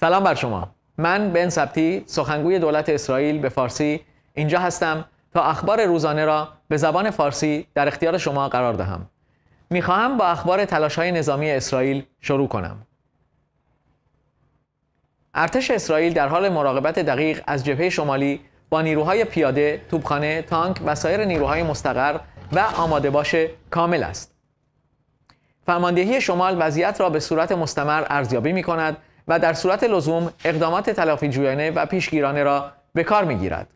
سلام بر شما من بن سبتی سخنگوی دولت اسرائیل به فارسی اینجا هستم تا اخبار روزانه را به زبان فارسی در اختیار شما قرار دهم میخواهم با اخبار تلاش های نظامی اسرائیل شروع کنم ارتش اسرائیل در حال مراقبت دقیق از جبهه شمالی با نیروهای پیاده، توپخانه، تانک و سایر نیروهای مستقر و آماده باش کامل است. فرماندهی شمال وضعیت را به صورت مستمر ارزیابی می کند و در صورت لزوم اقدامات تلافی جویانه و پیشگیرانه را به کار می گیرد.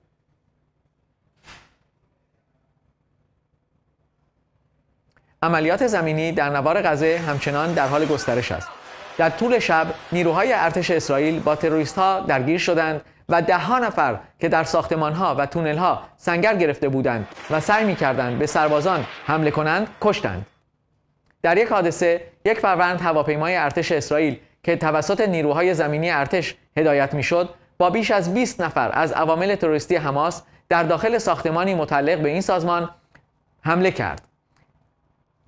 عملیات زمینی در نوار غزه همچنان در حال گسترش است. در طول شب نیروهای ارتش اسرائیل با تروریست ها درگیر شدند و ده ها نفر که در ساختمان ها و تونل ها سنگر گرفته بودند و سعی می کردند به سربازان حمله کنند کشتند. در یک حادثه یک فروند هواپیمای ارتش اسرائیل که توسط نیروهای زمینی ارتش هدایت میشد با بیش از 20 نفر از عوامل تروریستی حماس در داخل ساختمانی متعلق به این سازمان حمله کرد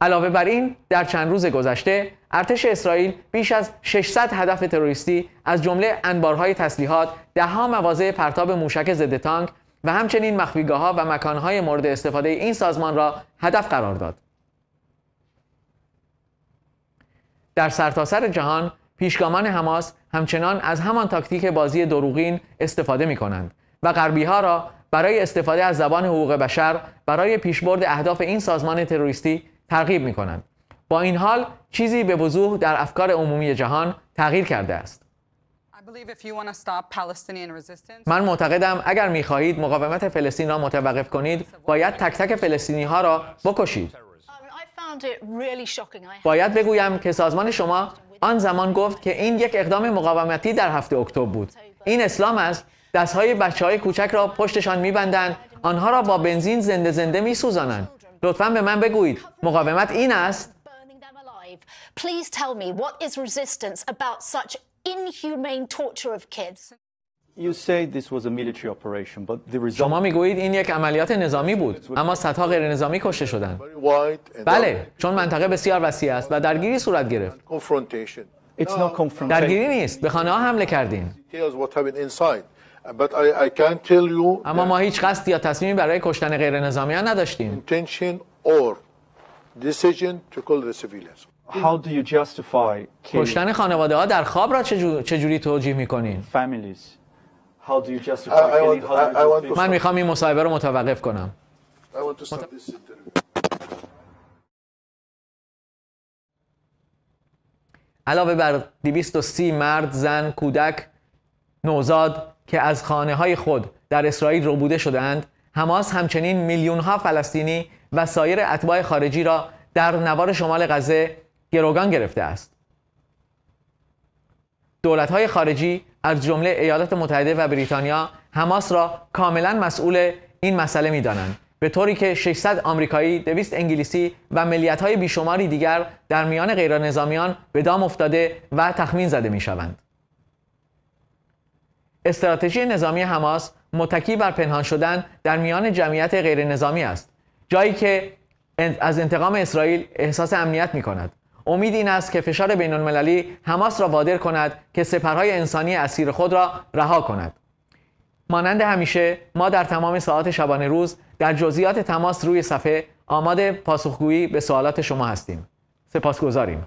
علاوه بر این در چند روز گذشته ارتش اسرائیل بیش از 600 هدف تروریستی از جمله انبارهای تسلیحات، دهها مواضع پرتاب موشک ضد تانک و همچنین ها و مکانهای مورد استفاده این سازمان را هدف قرار داد. در سرتاسر سر جهان پیشگامان حماس همچنان از همان تاکتیک بازی دروغین استفاده می کنند و غربی ها را برای استفاده از زبان حقوق بشر برای پیشبرد اهداف این سازمان تروریستی ترغیب می کنند. با این حال چیزی به وضوح در افکار عمومی جهان تغییر کرده است. من معتقدم اگر می خواهید مقاومت فلسطین را متوقف کنید باید تک تک فلسطینی ها را بکشید. باید بگویم که سازمان شما آن زمان گفت که این یک اقدام مقاومتی در هفته اکتبر بود این اسلام است دستهای بچه های کوچک را پشتشان میبندند آنها را با بنزین زنده زنده میسوزانند لطفا به من بگویید مقاومت این است شما میگویید این یک عملیات نظامی بود اما صدها غیر نظامی کشته شدند بله چون منطقه بسیار وسیع است و درگیری صورت گرفت درگیری نیست به خانه ها حمله کردین اما ما هیچ قصد یا تصمیمی برای کشتن غیر ها نداشتیم How کشتن خانواده ها در خواب را چجوری توجیه می Families. من میخوام این مصاحبه رو متوقف کنم. علاوه بر 230 مرد، زن، کودک، نوزاد که از خانه های خود در اسرائیل ربوده شدند، حماس همچنین میلیون ها فلسطینی و سایر اتباع خارجی را در نوار شمال غزه گروگان گرفته است. های خارجی از جمله ایالات متحده و بریتانیا هماس را کاملا مسئول این مسئله میدانند به طوری که 600 آمریکایی، 200 انگلیسی و های بیشماری دیگر در میان غیرنظامیان به دام افتاده و تخمین زده شوند. استراتژی نظامی حماس متکی بر پنهان شدن در میان جمعیت غیرنظامی است، جایی که از انتقام اسرائیل احساس امنیت کند. امید این است که فشار بین المللی حماس را وادر کند که سپرهای انسانی اسیر خود را رها کند مانند همیشه ما در تمام ساعات شبانه روز در جزئیات تماس روی صفحه آماده پاسخگویی به سوالات شما هستیم سپاسگزاریم